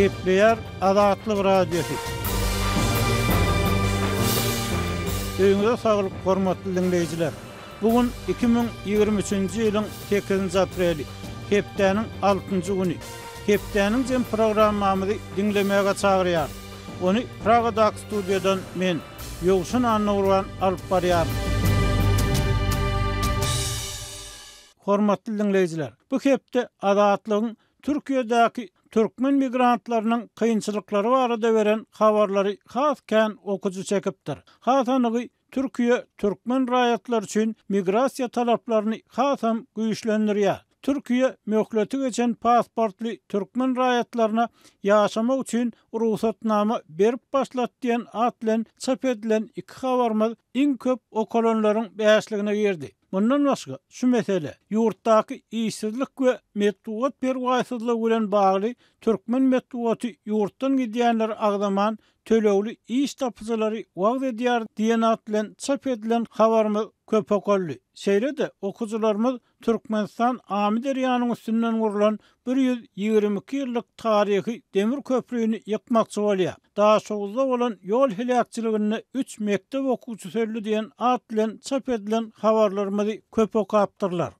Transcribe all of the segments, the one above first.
Kepler adatlı radio hit. Öňüňizde sagly hormatly dinleýijiler. Bugun 2023-nji ýylyň 8-nji apreli, Kepleriň 6-njy güni. Kepleriň jem programmamyny dinlemäge çagyrýar. Onu Praga Dax studiýadan men Ýogşun Annurwan alyp barýar. Hormatly dinleýijiler, bu hepde adatlyň Türkiýedäki türkmen migrantlarının kıyınçılıkları var da veren havarları hafken okucu çekiptir. Hatanıgı Türkiye türkmen rayatlar için migrasya talaplarını hatam güçlendiriyor. Türkiye möhleti geçen pasportlu Türkmen rayatlarına yaşama üçin ruhsatnama berip başlat diyen atlen çap edilen iki havarmal in köp okolonların beyaşlığına girdi. Bundan başga şu mesele yurtdaky iýsizlik we meddowat perwasyzlyk bilen bagly türkmen meddowaty yurtdan gidenler agdaman tölewli iş tapyzlary wagt edýär diýen atlan çap edilen habarmy köp okuldy. Şeýle-de okuzlarymyz Türkmenistan Amider üstünden gurulan 122 ýyllyk taryhy demir köprüni ýykmak çowalyar. Daha soğuzda bolan ýol hilekçiliginde 3 mektep okuwçy söýlü diýen at bilen çap edilen habarlarymy köp okapdyrlar.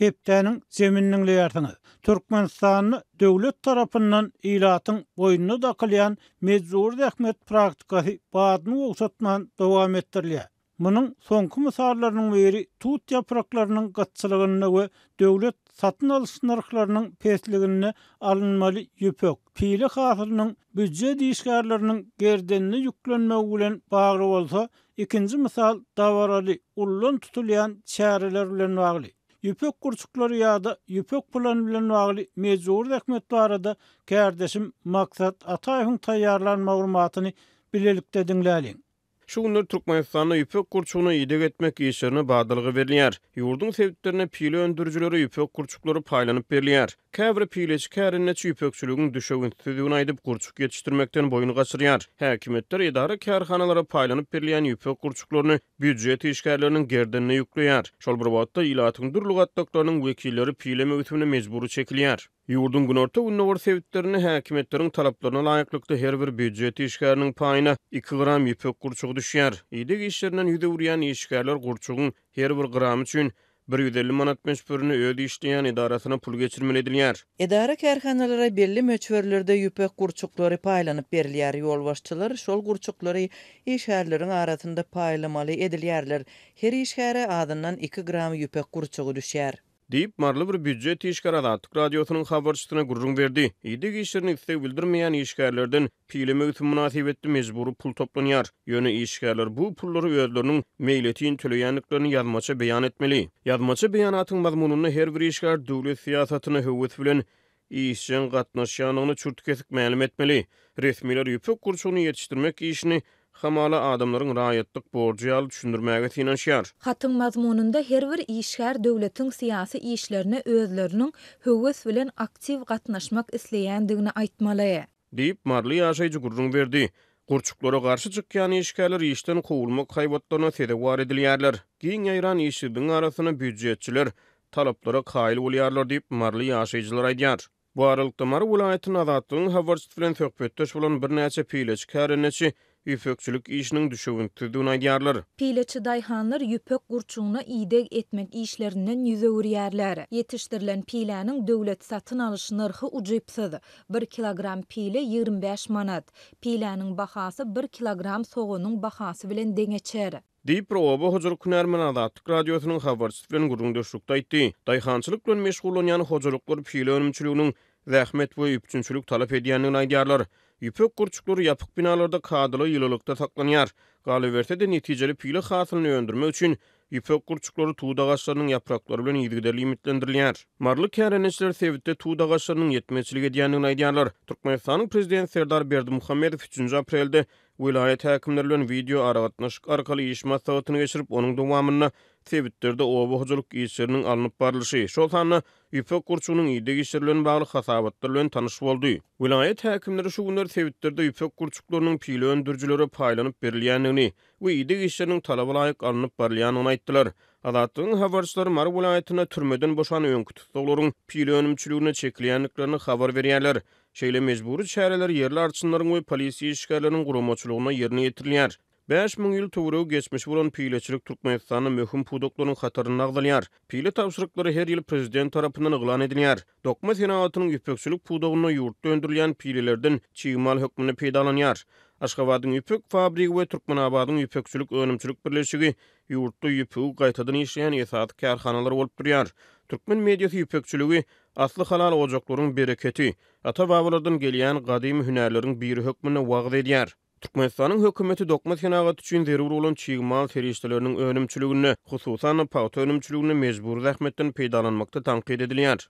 Kepteniň zeminiňle ýartyny Türkmenistanyň döwlet tarapyndan ýylatyň goýnuny da kylan mezdur rahmet praktikasy baýdyny ulsatman dowam etdirýär. Munun soňky mysallarynyň biri tut ýapraklarynyň gatçylygyny we döwlet satyn alyş narhlarynyň pesligini alynmaly ýüpek. Pili hasylynyň büdje diýişgärleriniň gerdenini ýüklenmegi bilen bagly bolsa, ikinji mysal dawaraly ullun tutulýan çäreler bilen bagly. Ýüpek gurçuklary ýa-da ýüpek pulan bilen bagly mejbur rahmet barada kärdeşim Maksat Ataýyň taýýarlanma hormatyny bilelikde dinläliň. Şu günler Türkmenistan'a yüpek kurçuğunu yedek etmek yeşerine bağdalığı veriliyar. Yurdun sevdiklerine pili öndürücüleri yüpek kurçukları paylanıp veriliyar. Kavri pili eşi kârinneçi yüpekçülüğün düşe üniversitesiyon aydıp kurçuk yetiştirmekten boyunu kaçırıyar. Hakimetler idare kârhanalara paylanıp veriliyen yüpek kurçuklarını büccet işgarlarının gerdinine yükleyar. Şolbrovatta ilatın durlugat vekilleri pile mevitimine mecburu çekiliyar. Yurdun günorta günnä bir sewitlerini häkimetleriň talaplaryna laýyklykda her bir büdjet işgärliniň payyna 2 gram ýüpek gurçuk düşýär. Ýedek işlerinden ýüde urýan işgärler gurçugyň her bir gram üçin 150 manat meşbörünü öde işleyen idarasına pul geçirmeli ediliyar. Edara kerhanalara belli meçverlerde yüpek kurçukları paylanıp berliyar yol şol kurçukları işherlerin arasında paylamalı ediliyarlar. Her işhere adından 2 gram yüpek kurçuğu düşer. deyip marlı bir büccet işgara da Atık Radyosu'nun haberçisine gurrun verdi. İdi geçirini ise bildirmeyen işgarlardan pileme ütü münasip etti mecburu pul toplanıyar. Yönü işgarlar bu pulları özlerinin meyletiyin tölüyenliklerini yazmaça beyan etmeli. Yazmaça beyanatın mazmununu her bir işgar devlet siyasatını hüvvet bilen işçen katnaşyanını çürtük etik məlum etmeli. Resmiler yüpük kurçunu yetiştirmek işini Hamala adamların rayatlık borcu yal düşündürmeyge tinaşyar. Hatın mazmununda her bir işgar siyasi işlerine özlerinin hüvüs vilen aktiv katnaşmak isleyen dığına aytmalaya. Deyip marli yaşay gurrun verdi. Gurçuklara karşı çıkyan işgarlar işten kovulmak kaybatlarına tede var ediliyarlar. Giyin yayran işidin arasana büccetçiler talaplara kail uliyarlar deyip marli yaşaycılar aydiyar. Bu aralıkta mar ulaayy ulaayy ulaayy ulaayy ulaayy ulaayy ulaayy ulaayy ulaayy ulaayy Üfökçülük işinin düşüğün tüdün aydiyarlar. Pileçi dayhanlar yüpök kurçuğuna iyidek etmek işlerinden yüze uğrayarlar. Yetiştirilen pilenin dövlet satın alışı nırhı ucuypsız. 1 kilogram pile 25 manat. Pilenin bahası 1 kilogram soğunun bahası bilen dengeçer. Di proba hozur kunarman ada tuk radiosunun xabar sütfen gurung dörsukta itti. Dayhançılık dön meşgulun yana hozuruklar pile önümçülüğünün zahmet ve üpçünçülük talep ediyenliğine aydiyarlar. Yüpök kurçuklar yapık binalarda kadılı yılılıkta saklanýar. Galiverte de neticeli pili hatalini öndürme üçün yüpök kurçuklar tuğdağaçlarının yaprakları bilen ilgideli imitlendiriliyar. Marlı kereneçler sevitte tuğdağaçlarının yetmeçilik ediyanlığı ediyanlığı ediyanlar. Turkmenistan'ın prezident Serdar Berdi 3 3. Aprelde Vilayet hakimlerlön video aragatnaşyk arkaly iş sagatyny geçirip onuň dowamyny sebitlerde obahozuluk işlerini alınıp barlyşy. Şol sanly Üpek gurçunyň ýüde geçirilen bagly hasabatlar bilen tanış boldy. Vilayet häkimleri şu günler Twitterde üpek gurçuklarynyň pili öndürjülere paýlanyp berilýändigini we ýüde geçirilen talap laýyk alınyp berilýändigini aýtdylar. Adatyň habarçylary Mar vilayetine türmeden boşany öňkü tutuklaryň pili önümçiligine çekilýändiklerini habar berýärler. Şeýle mejburi çäreler ýerli artçylaryň we polisiýa işgärleriniň gurumçylygyna ýerine ýetirilýär. 5 mung yil tugru geçmiş bolan pileçilik Türkmenistanyň möhüm pudoklaryny hatarlyň agdalyar. Pile tapşyryklary her ýyl prezident tarapyndan ýaglan edilýär. Dokma senatynyň ýüpekçilik pudogyny ýurt döndürýän pilelerden çygmal hökmüne peýdalanýar. Aşgabatyň ýüpek fabrigi we Türkmenabadyň ýüpekçilik önümçilik birleşigi ýurtda ýüpek gaýtadan işleýän ýetat karhanalar bolup durýar. Türkmen mediýasy ýüpekçiligi aslı halal ojaklaryň bereketi, ata-babalardan gelýän gadymy hünärleriň biri hökmüne wagt edýär. Türkmenistanyň hökümeti dokument hynagat üçin zerur bolan çygmal ferişdelerini önümçüligini, hususan paýta önümçüligini mejbur rahmetden peýdalanmakda tanqid edilýär.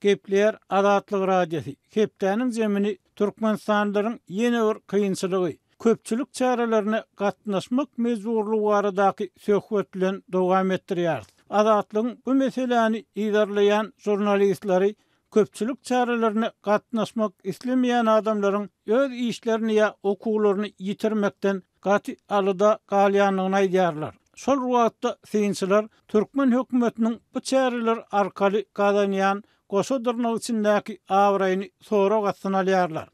Kepler Adatlyk radiýasy. Kepdäniň zemini Türkmenistanlaryň ýene bir kynçylygy, köpçülük çaralaryna gatnaşmak mejburly waradaky söhbet bilen dowam etdirýär. Adatlyň bu meseleni ýerleýän jurnalistleri köpçülük çaralarını qatnaşmak islimiyan adamların öz işlerini ya okullarını yitirmekten qati alıda qalyanına idiyarlar. Sol ruatda seyinsilar Türkmen hükumetinin bu çaralar arkali qadaniyan qosu durnal içindaki avrayini soru qatsan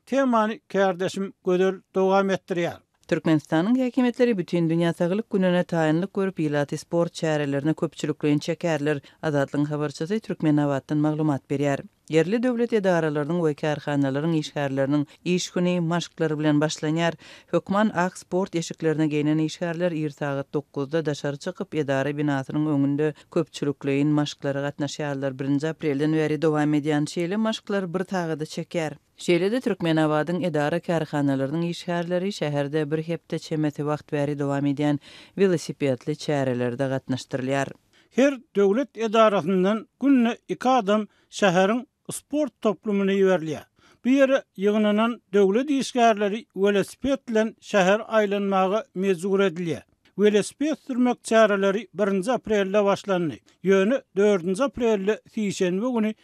Temani kardesim gudul doğam ettiriyar. Türkmenistan'ın hekimetleri bütün dünya sağlık gününe tayinlik görüp ilati sport çarelerine köpçülükle inçekerler. Azadlı'nın haberçası Türkmen Avad'dan maglumat beriyer. Yerli dövlet edaralarının ve kerhanaların işgərlərinin iş günü bilen başlanyar. Hökman ax sport eşiklerine geynen işgərlər irtağı 9-da daşarı çıxıp edara binasının önündü köpçülükleyin maşqları qatnaşarlar 1. aprelden veri dovam ediyan şeyli maşqlar bir da çeker. Şeýlede Türkmenabadyň edara karhanalarynyň işgärleri şäherde bir hepde çemeti wagt bäri dowam edýän velosipedli çärelerde gatnaşdyrylýar. Her döwlet edarasyndan günne 2 adam şäheriň sport toplumuna yiverliya. Bir yeri yığınanan dövle diyskarları velespetlen şehir aylanmağı mezur ediliya. Velespet sürmek çareleri 1. aprelle başlanli. Yönü 4. aprelle fiyy fiyy günü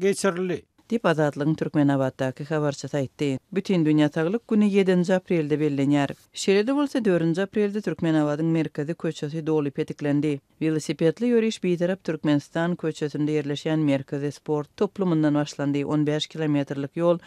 fiyy fiyy dip azadlygyň Türkmenabatdaky habarçy saýtdy. Bütün dünýä taglyk güni 7-nji aprelde bellenýär. Şeýle bolsa 4-nji aprelde Türkmenabadyň merkezi köçesi dolu petiklendi. Velosipedli ýoryş biýerip Türkmenistan köçesinde ýerleşen merkezi sport toplumundan başlandy 15 kilometrlik ýol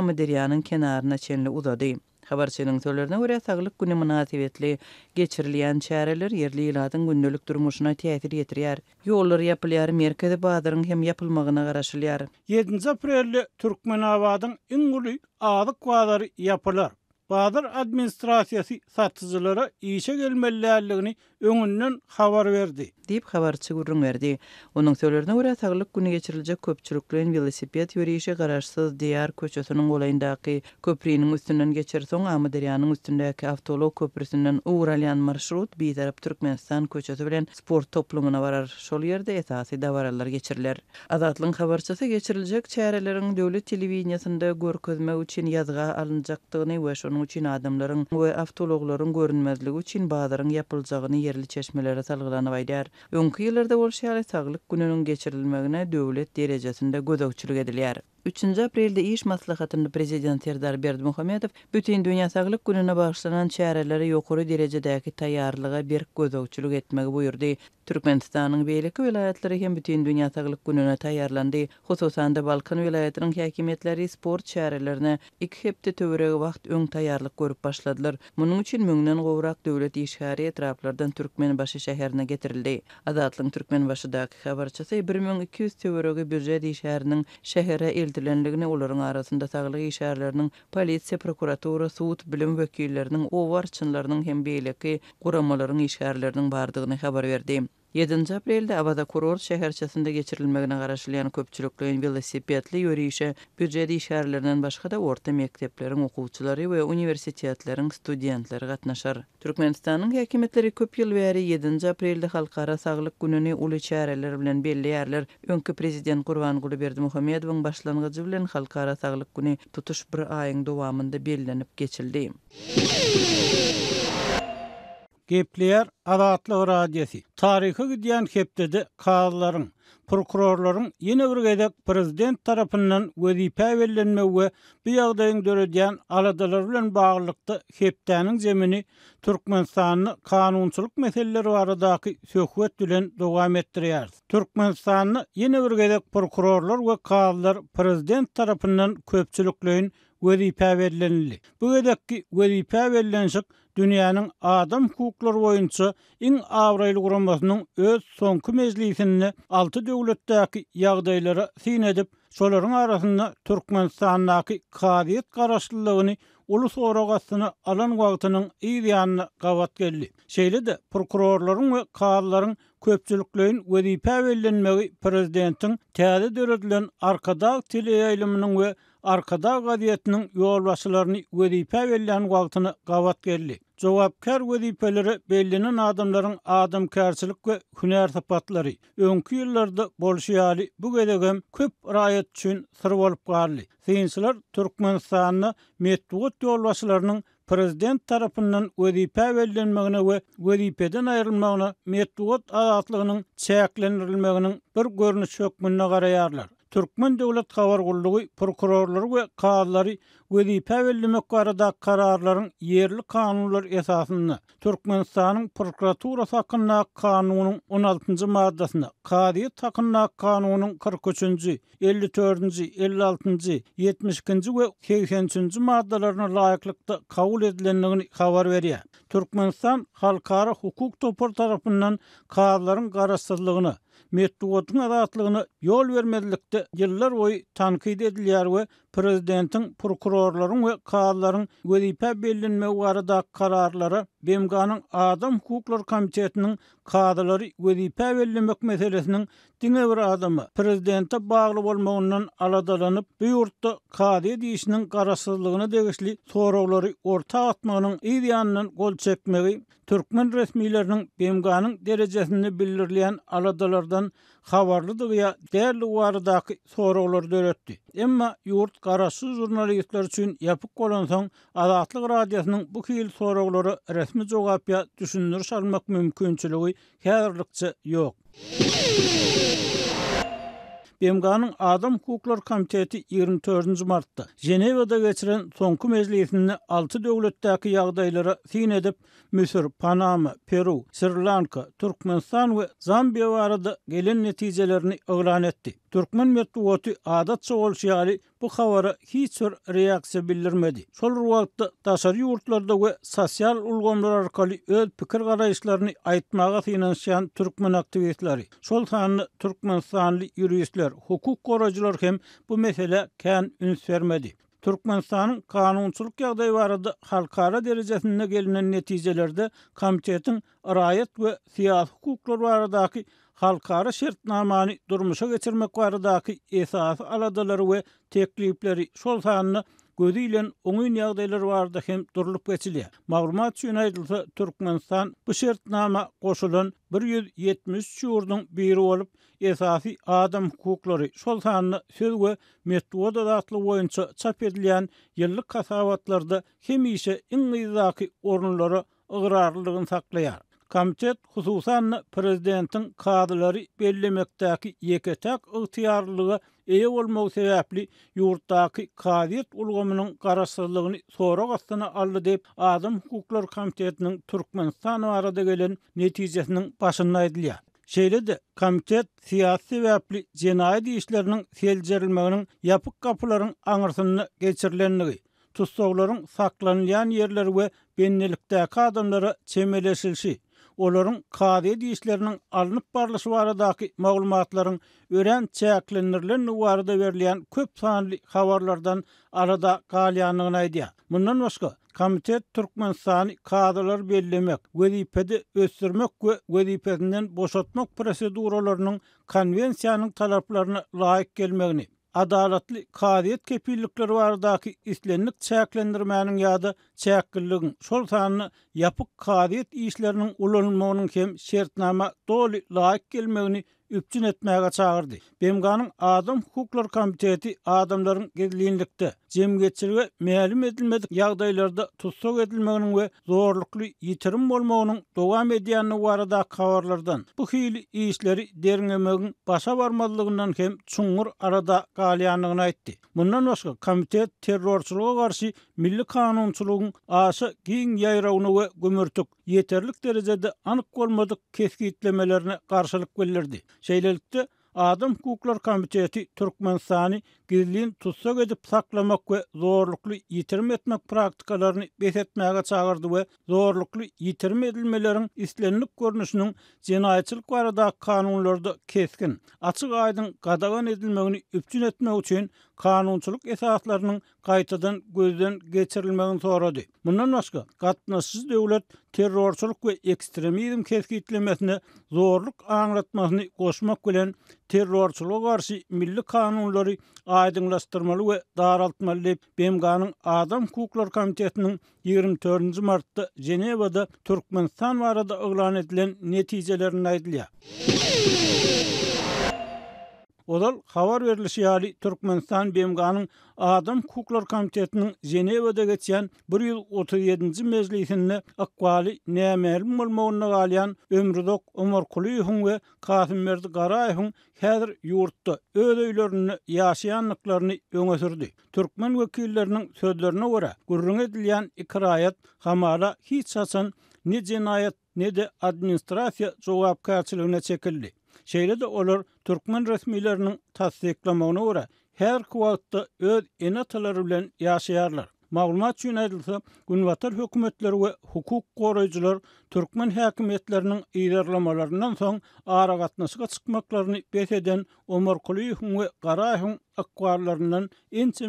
Amadyryanyň kenarına çenli uzady. Habarçynyň söýlerine görä saglyk güni münasibetli geçirilýän çäreler yerli iladyň gündelik durmuşyna täsir ýetirýär. Ýollar ýapylýar, merkezi bazarynyň hem ýapylmagyna garaşylýar. 7-nji aprelde Türkmen awadyň ingly aýdyk wadary ýapylar. Bazar administrasiýasy satyjylara ýeşe gelmelerligini öňünden habar berdi. Diýip habarçy gurrun berdi. Onuň söýlerine görä saglyk güni geçiriljek köpçülükleň velosiped ýörüşi garaşsyz diýar köçesiniň golaýndaky köpriniň üstünden geçer soň Amadyryanyň üstündäki awtolog köprüsinden Uralyan marşrut bir tarap Türkmenistan köçesi bilen sport toplumyna barar. Şol ýerde esasy dawaralar geçirler. Azatlyň habarçysy geçiriljek çäreleriň döwlet telewizionasynda görkezme üçin ýazga alynjakdygyny we şonuň üçin adamlaryň we awtologlaryň görünmezligi üçin bazaryň ýapyljagyny yerli çeşmelere salgılanı baydar. Önkü yıllarda ol şeyali sağlık gününün geçirilmeğine dövlet derecesinde gözokçuluk ediliyar. 3 aprelde iş maslahatında prezident Serdar Berdi Muhammedov bütün dünya sağlık gününe bağışlanan çareleri yokuru derecedeki tayarlığa bir gözokçuluk etmegi buyurdu. Türkmenistan'ın beýlik welaýetleri hem bütün dünýä taglyk gününe taýýarlandy. Hususan da Balkan welaýetiniň häkimetleri sport şäherlerine 2 hepde töwereg wagt öň taýýarlyk görüp başladylar. Munyň üçin müňden gowrak döwlet işgary etraplardan türkmen başy şäherine getirildi. Adatly türkmen başydaky habarçysy 1200 töwereg bürjet işgäriniň şäherä eldirlenligini olaryň arasynda taglyk işgärleriniň polisiýa prokuratura, suut, bilim ovar owarçylaryň hem beýlik guramalaryň işgärleriniň bardygyny habar berdi. 7-nji aprelde Abada Kurort şäherçesinde geçirilmegine garaşylýan köpçülükli velosipedli ýörişe bütçeli şäherlerden başga da orta mekdepleriň okuwçylary we uniwersitetleriň studentleri gatnaşar. Türkmenistanyň häkimetleri köp ýyl bäri 7-nji aprelde halkara saglyk gününi uly çäreler bilen belleýärler. Öňki prezident Gurban Gulyberdi Muhammedowyň başlangyjy bilen halkara saglyk güni tutuş bir aýyň dowamynda bellenip geçildi. Gepler Adatly Radiosi. Tarihi gidýän hepdede kararlaryň, prokurorlaryň ýene bir gezek prezident tarapyndan wezipä berilenme we bir ýagdaýyň döredýän aladalar bilen zemini Türkmenistanyň kanunçylyk meseleleri baradaky söhbet bilen dowam etdirýär. Türkmenistanyň ýene bir gezek prokurorlar we kararlar prezident tarapyndan köpçülükleýin wezipä berlenli. Bu edäki wezipä berlenşik dünýäniň adam hukuklary boýunça iň awraýly guramasynyň öz soňky mezlisini 6 döwletdäki ýagdaýlara syn edip, şolaryň arasynda Türkmenistandaky kadiýet garaşlylygyny Ulus oragatyny alan wagtynyň iýdiýanyny gawat geldi. Şeýle de prokurorlaryň we kararlaryň köpçülükleýin we diýip prezidentiň täze döredilen arkada tele ýaýlymynyň we arkada gadiyetinin yorvasılarını vedipe verilen kaltını kavat gerli. Cevapkar vedipeleri bellinin adımların adım karsilik ve hüner tapatları. Önkü yıllarda bolşi bu gedegem köp rayet çün sırvalip gali. Sinsiler Türkmenistanlı metbuot yorvasılarının Prezident tarafından vedipe verilenmeğine ve vedipeden ayrılmağına metbuot adatlığının çeyaklenirilmeğinin bir görünüşü yok mününe garayarlar. Türkmen Döwlet Gawargullygy prokurorlary we kaallary weli pavelli kararlaryň yerli kanunlar esasyny Türkmenistanyň prokuratura hakynda kanunyň 16-njy maddasyna, kadi hakynda kanunyň 43-nji, 54-nji, 56-njy, 72 nji we 80-nji maddalaryna laýyklykda kabul edilendigini habar berýär. Türkmenistan halkara hukuk toparlygy tarapyndan kaallaryň garaşsyzlygyny, metduwatyň adatlygyny ýol bermedikde ýyllar boyu tankyt edilýär we prezidentin, prokurorların ve kararların vezipe bellinme varada kararları, Bemganın Adam Hukuklar Komitetinin kaadaları vezipe bellinmek meselesinin dine bir adamı prezidente bağlı olmağından aladalanıp, bir yurtta kadi edişinin kararsızlığına degisli soruları orta atmanın iyiyanının kol çekmeyi, Türkmen resmilerinin Bemganın derecesini bildirleyen aladalardan Havarlı da değerli uvarıdaki soru olur Emma yurt karası jurnalistler için yapık kolon son adatlı radyasının bu kiil soru resmi coğapya düşünülür sarmak mümkünçülüğü herlikçe yok. BMG'nin Adam Hukuklar Komiteti 24. Mart'ta Jenevada geçiren sonku mezliyetini 6 devletdaki yağdaylara fin edip Müsür, Panama, Peru, Sri Lanka, Turkmenistan ve Zambiya varada gelin neticelerini ıglan etti. Turkmen metuotu adat soğul şiali bu xabara hiç bir reaksiya bildirmedi. Sol wagtda daşar yurtlarda ve sosyal ulgomlar arkali öl pikir garaýyşlaryny aýtmagy finansiyan Türkmen aktivistleri. Sol tanlı Türkmen sanlı yürüyüşler, hukuk korucular hem bu mesele kan üns vermedi. Türkmenistan'ın kanunçuluk yağdayı varada halkara derecesinde gelinen neticelerde komitetin rayet ve siyasi hukuklar varadaki halkara şert namani durmuşa geçirmek varadaki esası aladaları ve teklifleri sol sahanına gözüyle onun yağdayları vardı hem durulup geçiliye. Mağrumat yunaydılsa Türkmenistan bu şertnama nama koşulun 170 şuurdun biri olup esasi adam hukukları sol sahanına söz ve metoda dağıtlı boyunca çap edilen yıllık kasavatlarda hem işe inlizaki ornuları ıgrarlılığını saklayar. Komitet hususan prezidentin kadrları bellemekdäki yeketak ygtyýarlygy eýe bolmak sebäpli ýurtdaky kadiyet ulgamynyň garaşsyzlygyny sorag astyna aldy diýip Adam hukuklar komitetiniň Türkmenistan barada gelen netijesiniň başına aýdylýar. Şeýle de komitet siýasy sebäpli jenaýat işleriniň seljerilmeginiň ýapyk kapylaryň aňyrsyny geçirilendigi. Tutsoglaryň saklanylan ýerler we bennelikdäki çemeleşilşi. olaryň kadi diýişleriniň alınıp barlaşy baradaky maglumatlaryň ören çäklenirlen nuwarda berilýän köp sanly habarlardan arada galyanyň aýdy. Mundan başga Komitet Türkmen sani kadrlar bellemek, wezipede östürmek ve wezipeden boşatmak prosedurolarynyň konwensiýanyň talaplaryna laýyk gelmegini, adalatly kadiyet kepillikleri vardaki islenlik çäklendirmäniň ýa-da çäkkilligiň şol sanyny ýapyk kadiyet işleriniň ulanmagynyň hem şertnama doly laýyk gelmegini üpçün etmäge çağırdy. Bemganyň adam hukuklar komiteti adamlaryň gerilinlikde jemgeçilige mälim edilmedik ýagdaýlarda tutsak edilmeginiň we zorlukly ýitirim bolmagynyň dowam edýänini warada kawarlardan. Bu hil işleri derinmegin başa barmadlygyndan hem çuňur arada galyanlygyny aýtdy. Mundan başga komitet terrorçuluga garşy milli kanunçuluğun aşı giyin yayrağını ve gümürtük yeterlik derejede anık olmadık keski garşylyk karşılık Şeýlelikde Adam Hukuklar Komiteti Türkmen Sani gizliğin tutsak edip saklamak ve zorluklu yitirim etmek praktikalarını besetmeye çağırdı ve zorluklu yitirim edilmelerin istenilip görünüşünün cenayetçilik varada kanunlarda keskin. Açık aydın gadagan edilmeğini üpçün etmek için kanunçuluk esaslarının kaytadan gözden geçirilmeğini soradı. Bundan başka katnasız devlet terrorçuluk ve ekstremizm keskitlemesine zorluk anlatmasını koşmak bilen terrorçuluğa karşı milli kanunları aýdyňlaşdyrmaly we daraltmaly diýip Adam hukuklar komitetiniň 24-nji martda Ženewada Türkmenistan barada da edilen netijelerini aýdylýar. Odal xabar berilişi ýaly Türkmenistan Bemganyň Adam Kuklar Komitetiniň Jenewada geçen 1.37. 37-nji mezlihinde akwali nämerim bolmagyny galyan Ömürdok Umar Kulyhyň we Kasym Merdi Garaýhyň häzir ýurtda öz öýlerini ýaşaýanlyklaryny öňe sürdi. Türkmen wekilleriniň sözlerine görä, gurrun edilýän ikraýat hamara hiç ne jinayet ne de administrasiýa jogapkärçiligine çekildi. Şeýle de olar türkmen resmiýetleriniň tassyklamagyna görä her kuwatda öz enatlary bilen ýaşaýarlar. Maglumat üçin aýdylsa, günwatar we hukuk goraýjylar türkmen häkimetleriniň ýerlämalarynyň soň ara gatnaşyga çykmaklaryny beýt eden Omar Kulyýew we Garaýew akwarlarynyň ençe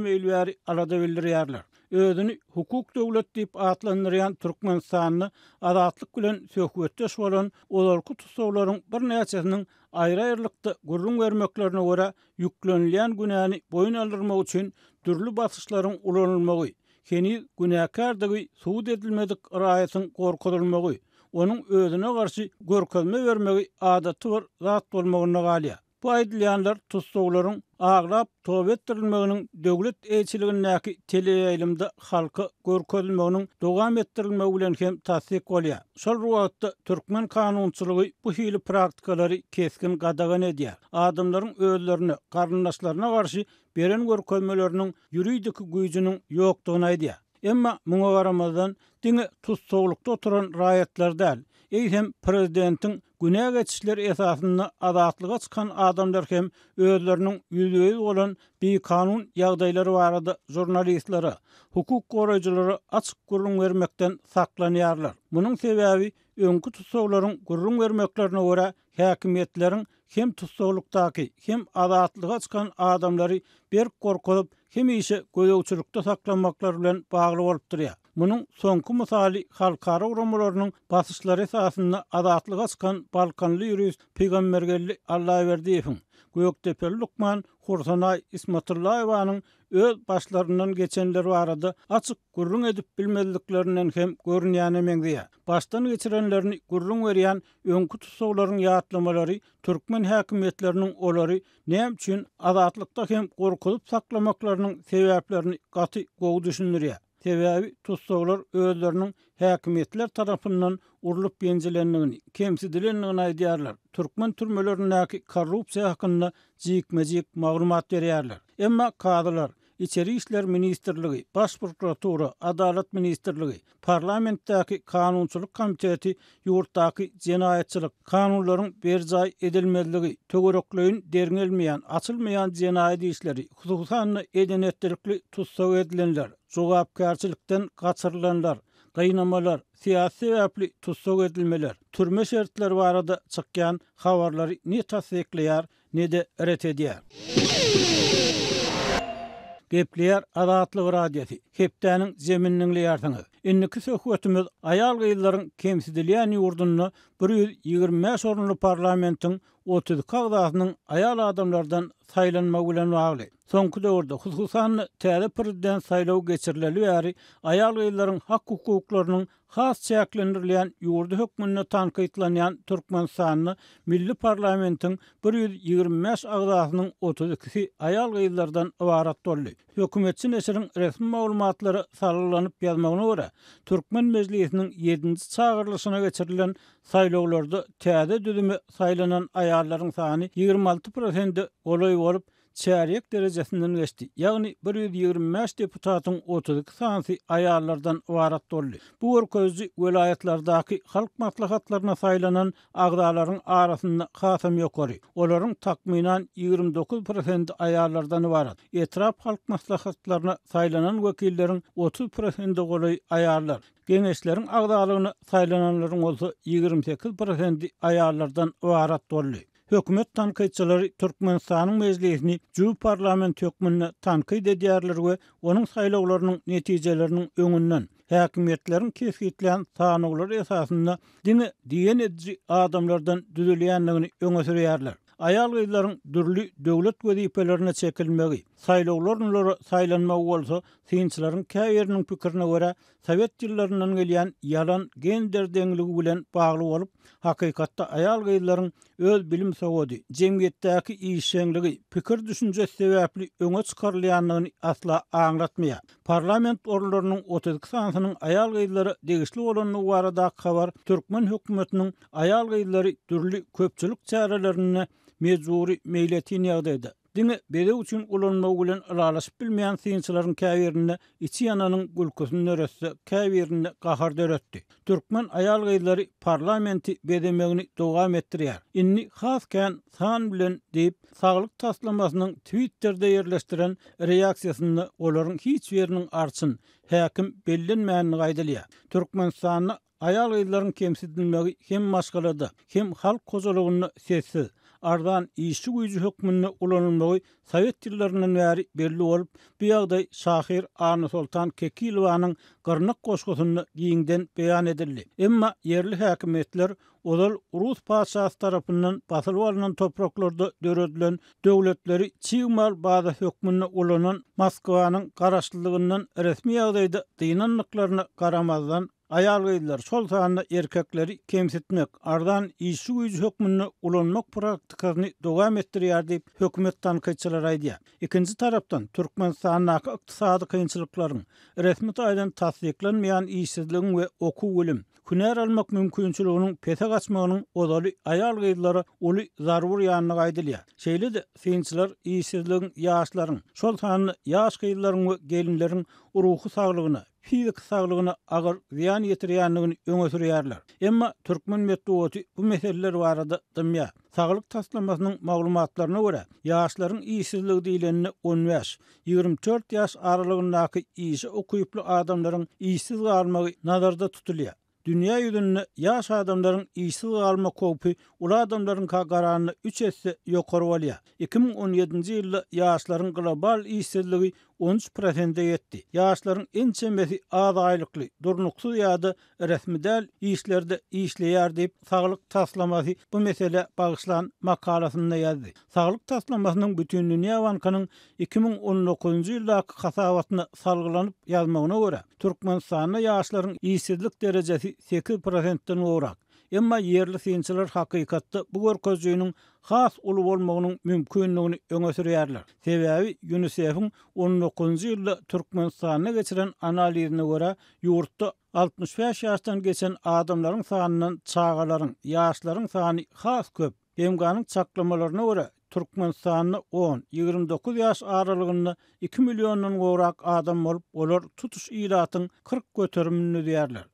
alada bildirýärler. Ödünü hukuk devlet deyip atlanırayan Türkmen sahanını adatlık gülen söhvetteş olan olarkı tutsağların bir neyacetinin ayrı-ayrılıkta gurrun vermeklerine göre yüklenilen günahını boyun alırmak için dürlü basışların ulanılmağı, heni günahkardagi suud edilmedik rayetin korkudulmağı, onun özüne karşı görkezme vermeği adatı var, zat olmağına galiyah. Bu aýdylýanlar tutsuwlaryň agrap towetdirilmeginiň döwlet ýetirliginäki teleýaýlymda halka görkezilmeginiň dogam etdirilmegi bilen hem tasdik bolýar. Şol wagtda türkmen kanunçylygy bu hili praktikalary keskin gadagan edýär. Adamlaryň özlerini, garnaşlaryna garşy beren görkezmeleriniň ýuridiki güýjüniň ýokdugyny aýdýar. Emma muňa garamazdan diňe tutsuwlukda oturan raýatlar däl, Ey hem prezidentin geçişler esasında adatlyga çykan adamlar hem özlerinin ýüzüwi bolan bir kanun ýagdaýlary barada jurnalistlere hukuk goraýjylary açyk gurrun bermekden saklanýarlar. Munyň sebäbi öňkü tutsaglaryň gurrun bermeklerine görä häkimetleriň hem tutsaglykdaky hem adatlyga çykan adamlary bir korkulyp hem ýeşe uçurukda saklanmaklar bilen bagly bolup durýar. Munun sonku musali halkara uramalarının basışları esasında adatlıq askan Balkanlı yürüyüz Peygambergelli Allah'a verdi efin. Güyok Tepeli Lukman, Hursanay, İsmatırlayvanın öz başlarından geçenler var adı açık gurrun edip bilmezliklerinden hem gurrun yani mengdiye. Baştan geçirenlerini gurrun veriyen önkü tutsuğların yaatlamaları, Türkmen hakimiyetlerinin oları neyem için adatlıkta hem korkulup saklamaklarının sebeplerini katı gogu düşünürüyor. tebäbi tutsoglar özlerinin häkimetler tarapyndan urulup ýenjilenligini, kemsidilenligini aýdýarlar. Türkmen türmelerindäki korrupsiýa hakynda jiýikmejik maglumat berýärler. Emma kadylar İçeri İşler Ministerliği, Başprokuratura, Adalet Ministerliği, Parlamentdaki Kanunçuluk Komiteti, Yurtdaki Cenayetçilik Kanunlarının berzay edilmeliği, töwerekleýin derinelmeýän, açylmaýan cenayet işleri, hukukdan edenetlikli tutsaw edilenler, jogapkärçilikden gaçyrylanlar, gynamalar, siýasi wepli tutsaw edilmeler, türme şertleri barada çykýan habarlary ne täsdikleýär, ne de gepliyar adatlı radyati Keptanın zeminliğini yartını. Enni kis hökümetimiz ayal gyllaryň kemsidilýän ýurdunyň 125 sorunly parlamentiň 30 kagdasynyň ayal adamlardan saýlanma bilen wagly. Soňky döwürde Hulusan täze prezident saýlawy geçirilýär, aýal gyllaryň hak hukuklarynyň Xas çäklendirilen yurdu hökmünde tanqytlanýan türkmen sanyny milli parlamentiň 125 agdasynyň 32-si aýal gyýlardan ibarat bolýar. Hökümetçi resmi maglumatlary sallanyp ýazmagyna görä, türkmen mejlisiniň 7-nji çağırylyşyna geçirilen saýlawlarda täze düzümi saylanan aýallaryň sany 26% bolýar bolup, çearyek derecesinden veçti. Yagini, 125 deputatın otudik sansi ayarlardan varat dolli. Bu orközü, vilayetlardaki halk matlakatlarına saylanan ağdaların arasindan khasam yok Oların Olorun takminan 29% ayarlardan varat. Etrap halk matlakatlarına saylanan wakillerin 30% goloy ayarlar. Geneslerin agdalarına saylananların ozı 28% ayarlardan varat dolli. hökümet tankyçylary Türkmenistanyň mezlihini jü parlament hökümetine tankayt edýärler we onun saýlawlarynyň neticelerinin öňünden häkimetleriň kesgitlen tanawlary esasında dini diyen edici adamlardan düzülýänligini öňe sürýärler. Aýal gyzlaryň dürli döwlet wezipelerine Saylawlaryň saýlanmagy bolsa, synçylaryň käýerniň pikirine görä, Sowet ýyllarynyň gelýän ýalan gender deňligi bilen bagly bolup, hakykatda aýal gyýlaryň öz bilim sowady, jemgyýetdäki işleňligi, pikir düşünje sebäpli öňe çykarylýanyny asla aňlatmaýa. Parlament orlarynyň 32 sanasynyň aýal gyýlary degişli bolanyny barada habar Türkmen hökümetiniň aýal gyýlary dürli köpçülik çäralaryny mezuri meýletin ýagdaýdy. ine berä üçin ulunma-ulun aralaşyp bilmeýän pikirçiläriň käbirini iç ýananyň gülküsünü närese, käbirini gaherder etdi. Türkmen aýal gysylary parlamenti BDMÖGlik doga metdirer. Inni Xafken san bilen dip saglyk taslamasynyň Twitterde ýerlästiren reaksiýasyny olaryň hiç biriniň arsyn. Häkim belli bir manyg aydylyar. Türkmen san aýal gysylaryny kemsitmek hem başgalady? Kim halk gozologyny seçdi? ardan işçi güýçü hökmünde ulanylmagy Sowet ýyllarynyň bäri belli bolup, bu ýagda şahyr Arna Sultan Kekilowanyň gyrnak goşgusyny giňden beýan edildi. Emma yerli häkimetler Olal Rus paşası tarafından basılvarının topraklarda dörödülen devletleri Çiğmal bazı hükmünü olanın Moskova'nın karaslılığının resmi yağdaydı dinanlıklarını karamazdan Ayal gaydiler, sol tahanda erkekleri kemsetmek, ardan isu uyuz hökmünü ulanmak praktikarını dogam ettir yer deyip hökmet tanıkayçılar aydiya. Ikinci taraftan, Türkmen sahanaka iktisadi kayınçılıkların, resmet aydan tasdiklanmayan isedilin ve oku ulim, hüner almak mümkünçülüğünün pete kaçmağının odali ayal gaydilara ulu zarur yanına gaydiliya. Şeyli de, sinçiler, isedilin, yaşlarin, yaşlarin, yaşlarin, yaş yaşlarin, yaşlarin, uruxu yaşlarin, fizik sağlığına ağır ziyan yetiriyanlığını öne sürüyarlar. Emma Türkmen metodu bu meseleler varada dımya. Sağlık taslamasının mağlumatlarına göre yaşların iyisizliği dilenine 15, 24 yaş aralığındaki iyisi okuyuplu adamların iyisiz kalmağı nazarda tutuluyor. Dünya yüzünde yaş adamların iyisiz kalma kopu ula adamların kararını 3 etse yok 2017 2017. yılda yaşların global iyisizliği 13%-e ýetdi. Ýaşlaryň en çemesi az aýlykly, durnuksuz ýa-da resmidel işlerde işleýär diýip saglyk taslamasy bu mesele bagyşlan makalasynda ýazdy. Saglyk taslamasynyň bütün dünýä bankynyň 2019-njy ýyldaky hasabatyny salgylanyp ýazmagyna görä, Türkmenistanda ýaşlaryň işsizlik derejesi 8%-den Emma yerli sinçiler hakikatta bu görközüünün has ulu olmagının mümkünlüğünü öňe sürýärler. Sebäbi unicef 19-njy ýylda Türkmenistanyna geçiren analizine görä ýurtda 65 ýaşdan geçen adamlaryň sanynyň çağalaryň ýaşlaryň sany xas köp. Emganyň çaklamalaryna görä Türkmenistanyny 10-29 ýaş aralygynda 2 milliondan gowrak adam bolup, olar tutuş ýylatyň 40 götürümini diýerler.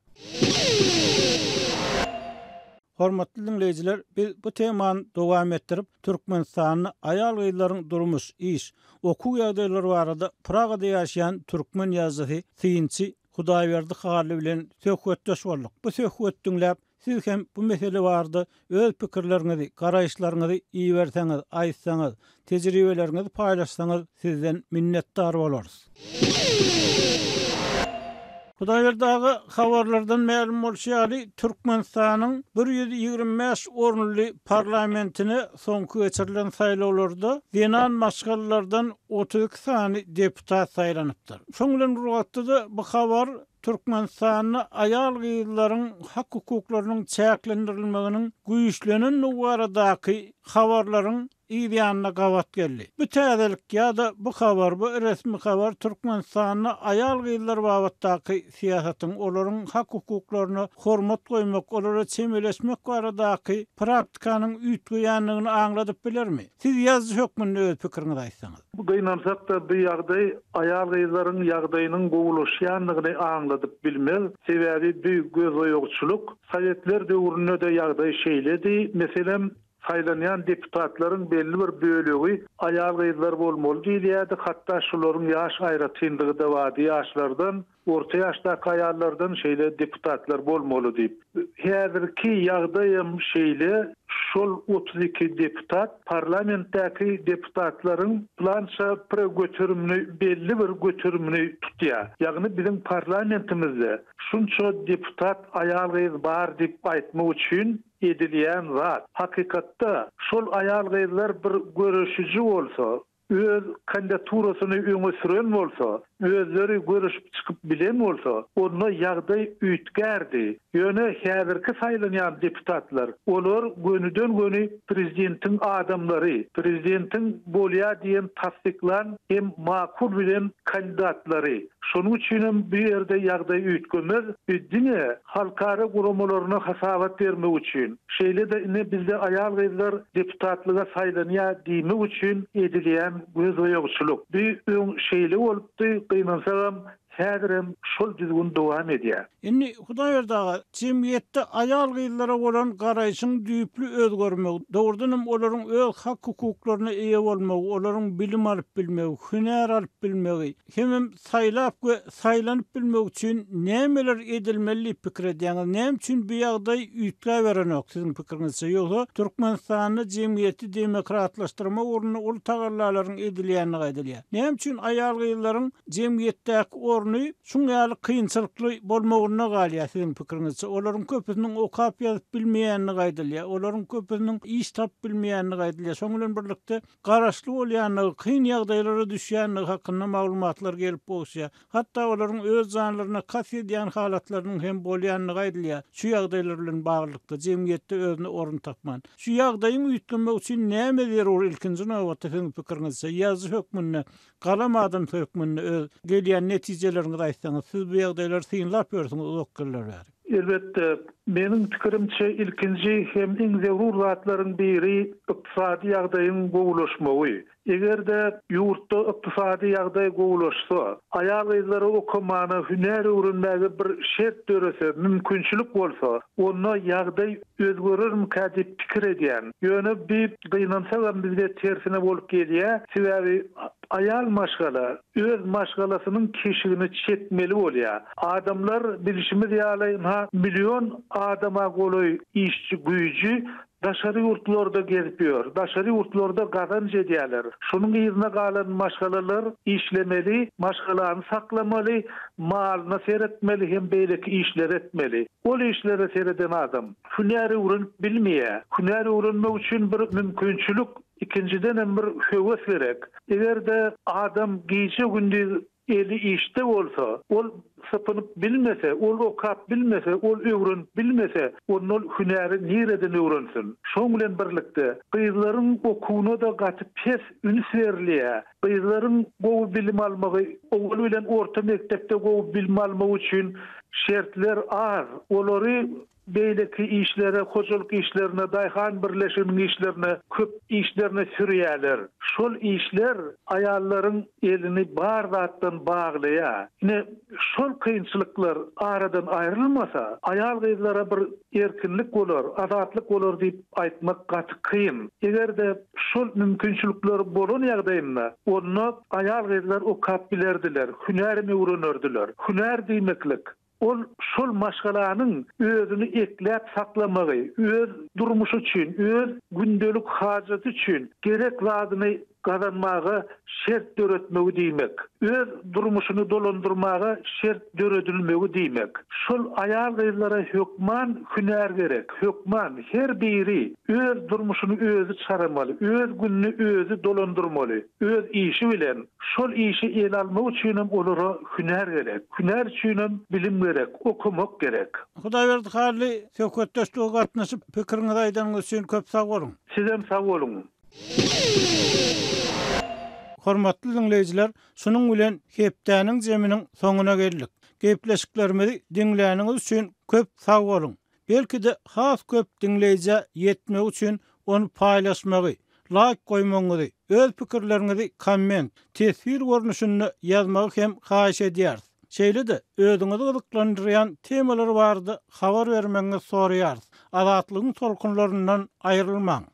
Hormatly dinleyijiler, biz bu temany dowam etdirip Türkmenistanyň aýal gyzlaryň durmuş, iş, okuw ýagdaýlary barada Pragada ýaşaýan türkmen ýazgy Tiýinçi Hudaýberdi Xarly bilen söhbetdeş bolduk. Bu söhbet dinläp Siz hem bu mesele vardı, öz pikirlerinizi, karayışlarınızı iyi verseniz, aysanız, tecrübelerinizi paylaşsanız sizden minnettar oluruz. Hudaýberdäge habarlardan ma'lum bolýan ýaly Türkmenistanyň 125 ornly parlamentini soňky geçirilen saýlawlarda Denan maşgallardan 32 sany deputat saýlanypdyr. Şoňlan rugatda bu habar Türkmenistan'ın aýal gıyılların hak hukuklarının çeyaklendirilmeğinin güyüşlenen nuvaradaki havarların iýýanyna gawat geldi. Bu täzelik ýa-da bu habar, bu resmi habar Türkmenistanyň aýal gyzlar wagtdaky siýasatyň olaryň hak hukuklaryny hormat goýmak, olara çemeleşmek baradaky praktikanyň ýetgeýanlygyny aňladyp bilermi? Siz ýazyş hökmünde öz pikiriňizi aýtsaňyz. Bu gynansat da bu ýagdaý aýal gyzlaryň ýagdaýynyň gowulyşy aňladyp bilmel, sebäbi bu göz oýokçuluk Sowetler döwründe de ýagdaý şeýledi. Meselem, saylanýan deputatlaryň belli bir bölegi aýal gyzlar bolmaly diýdi. Hatda şularyň ýaş aýratyndygy da wady ýaşlardan orta ýaşda kaýallardan şeýle deputatlar bolmaly diýip. Häzirki ýagdaýym şeýle şol 32 deputat parlamentdäki deputatlaryň plansa pregötürmüni belli bir götürmüni tutýa. Ýagny bizim parlamentimizde şunça deputat aýal gyz bar diýip aýtmak üçin edilýän zat. Hakykatda şol aýal gyzlar bir görüşüji bolsa öz kandidaturasını öňe süren bolsa, özleri görüşüp çykyp bilen bolsa, onda ýagdaý üýtgärdi. Ýöne häzirki saýlanýan deputatlar, olar gönüden gönü prezidentin adamları, prezidentin bolýa diýen tasdiklan hem makul bilen kandidatlary. Şonu üçin bir ýerde ýagdaý üýtgömez, diňe halkara guramalaryna hasabat bermek üçin. Şeýle de inne bizde aýal gyzlar deputatlyga saýlanýa diýmek üçin edilýär bu sözü ýa-da şulok bir şeýle bolupdy kynan Sädirim şol düzgün dowam edýär. Indi Hudaý ýerdäki jemgyýetde aýal gyýyllara bolan garaýşyň düýpli özgörmegi, dowrdanam olaryň öz hak hukuklaryna eýe bolmagy, olaryň bilim alyp bilmegi, hünär alyp bilmegi, kimim saýlap we saýlanyp bilmegi üçin nämeler edilmeli pikir edýärin? Yani Näme üçin bu ýagda ýitgä beräniň sizin pikirinizçe? Ýok, Türkmenistanyň jemgyýeti demokratlaşdyrma ornuny ul tagallalaryň edilýänine gaýdylýar. Näme üçin aýal gyýyllaryň jemgyýetdäki görünü şun gal kıyınçılıklı bolmagyna galyatyn pikirinizi olarym köpüsinin okap yazyp bilmeýänini gaýdylyar olarym köpüsinin iş tap bilmeýänini gaýdylyar şoň bilen birlikde garaşly bolýan kıyn ýagdaýlara düşýän hakynda maglumatlar gelip bolsa hatta olaryň öz janlaryna kafe diýen halatlaryň hem bolýanyny gaýdylyar şu ýagdaýlar bilen baglykda jemgyýetde özüni oryn tapman şu ýagdaýyň üýtgünmek üçin näme berýär ilkinji nowatda fikirinizi ýazyp hökmünde galamadym hökmünde gelýän netije ýagdaýlaryňyz aýtsaňyz, siz bu ýagdaýlar synlap görsüňiz okullar bar. Elbetde, meniň pikirimçe ilkinji hem iň zerur zatlaryň biri ykdysady ýagdaýyň gowulaşmagy. Eger de yurtda iqtisadi yagdai gowulaşsa, ayaq izlara okumana hünär urundagi bir şert törese, mümkünçülük bolsa, onna ýagdaý özgörür mükadi pikir ediyen, yönü bir qiynansa gam tersine bolip geliyya, Şeýle ayal maşgala, öz maşgalasının keşigini çetmeli olya. Adamlar birişimiz yalayın ha, milyon adama goly işçi, güyücü, daşary ýurtlarda gezipýär, daşary ýurtlarda gazan jedýärler. Şonuň ýerine galan maşgalalar işlemeli, maşgalany saklamaly, malyna seretmeli hem beýlik işler etmeli. Ol işlere sereden adam, hünäri urun bilmeýär. Hünäri urunmak üçin bir mümkinçilik ikinciden bir hüvvet verek. Eğer de adam giyice gündüz eli işte olsa, ol sapını bilmese, ol o kap bilmese, ol övrün bilmese, onun ol hünerin nereden övrünsün. Şonglen birlikte, kıyızların o kuna da katı pes ünserliğe, kıyızların o bilim almağı, oğul ile orta mektepte o bilim almağı için şertler ar, olori beýleki işlere, hoçuluk işlerine, dayhan birleşiminin işlerine, köp işlerine sürýärler. Şol işler ayalların elini bardaktan bağlaya. Ne şol kıyınçlıklar aradan ayrılmasa, ayal bir erkinlik olur, azatlık olur deyip aytmak katı kıyın. Eğer de şol mümkünçülükler bolun yağdayınla, onu ayal gıyızlar o kapilerdiler, hünerimi urunördüler. Hüner demeklik, ol şol maşgalanyň özüni ekläp saklamagy, öz durmuşy üçin, öz gündelik hajaty üçin gerek wagdyny gazanmagy şert döretmegi diýmek, öz durmuşyny dolandyrmagy şert döredilmegi diýmek. Şol aýal gyzlara hökman hünär gerek. Hökman her biri öz durmuşyny özü çaramaly, öz gününü özü dolandyrmaly, öz işi bilen şol işi el almak üçin olara hünär gerek. Hünär üçin bilim gerek, okumak gerek. Hudaý berdi hally söhbet dostluk gatnaşyp pikirini aýdan üçin köp sag bolun. Sizem sag bolun. Hormatly dinleýijiler, şunun bilen hepdäniň zeminiň soňuna geldik. Gepleşiklerimizi dinläniňiz üçin köp sag bolun. Belki de has köp dinleýije ýetmek üçin onu paýlaşmagy, like goýmagy, öz pikirleriňizi komment, täsir görnüşini ýazmagy hem haýş edýär. Şeýle de özüňizi gyzyklandyrýan temalar bardy, habar bermegi soraýar. Alaatlygyň tolkunlarından aýrylmaň.